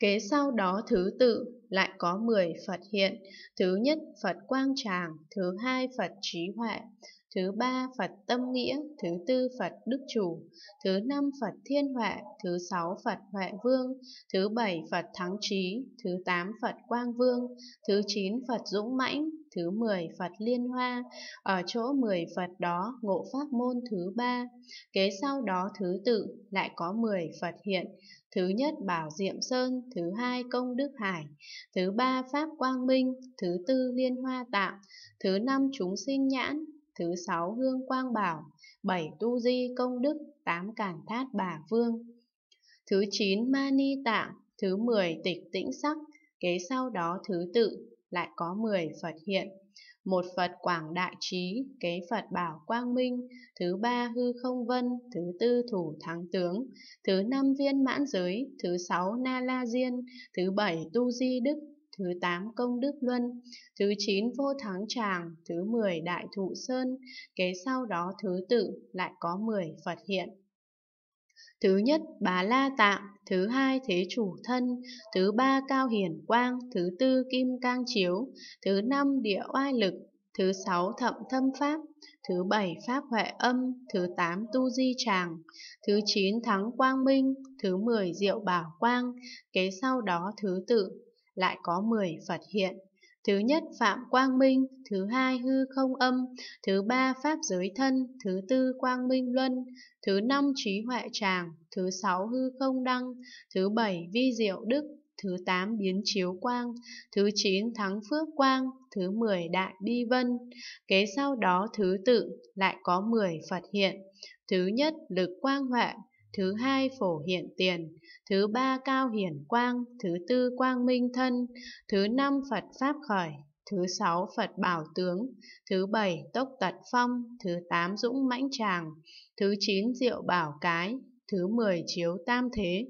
Kế sau đó thứ tự lại có 10 Phật hiện, thứ nhất Phật Quang Tràng, thứ hai Phật Trí Huệ, thứ ba Phật tâm nghĩa, thứ tư Phật đức chủ, thứ năm Phật thiên họa, thứ sáu Phật huệ vương, thứ bảy Phật thắng trí, thứ tám Phật quang vương, thứ chín Phật dũng mãnh, thứ mười Phật Liên Hoa, ở chỗ mười Phật đó ngộ pháp môn thứ ba, kế sau đó thứ tự lại có mười Phật hiện, thứ nhất Bảo Diệm Sơn, thứ hai Công Đức Hải, thứ ba Pháp Quang Minh, thứ tư Liên Hoa Tạng, thứ năm Chúng Sinh Nhãn, Thứ sáu Hương Quang Bảo, bảy Tu Di Công Đức, tám Cản Thát Bà Vương. Thứ chín Mani Tạng, thứ mười Tịch Tĩnh Sắc, kế sau đó thứ tự lại có mười Phật hiện. Một Phật Quảng Đại Trí, kế Phật Bảo Quang Minh, thứ ba Hư Không Vân, thứ tư Thủ Thắng Tướng, thứ năm Viên Mãn Giới, thứ sáu Na La Diên, thứ bảy Tu Di Đức, thứ 8 công đức luân, thứ 9 vô thắng tràng, thứ 10 đại thụ sơn, kế sau đó thứ tự lại có 10 Phật hiện. Thứ nhất bà la tạng, thứ hai thế chủ thân, thứ ba cao hiển quang, thứ tư kim cang chiếu, thứ năm địa oai lực, thứ sáu thậm thâm pháp, thứ bảy pháp huệ âm, thứ tám tu di tràng, thứ chín thắng quang minh, thứ mười diệu bảo quang, kế sau đó thứ tự lại có 10 Phật hiện. Thứ nhất phạm quang minh, thứ hai hư không âm, thứ ba pháp giới thân, thứ tư quang minh luân, thứ năm trí huệ tràng, thứ sáu hư không đăng, thứ bảy vi diệu đức, thứ tám biến chiếu quang, thứ chín thắng phước quang, thứ mười đại bi vân. Kế sau đó thứ tự lại có mười Phật hiện. Thứ nhất lực quang huệ, thứ hai phổ hiện tiền, thứ ba cao hiển quang, thứ tư quang minh thân, thứ năm Phật pháp khởi, thứ sáu Phật bảo tướng, thứ bảy tốc tật phong, thứ tám dũng mãnh tràng, thứ chín diệu bảo cái, thứ mười chiếu tam thế.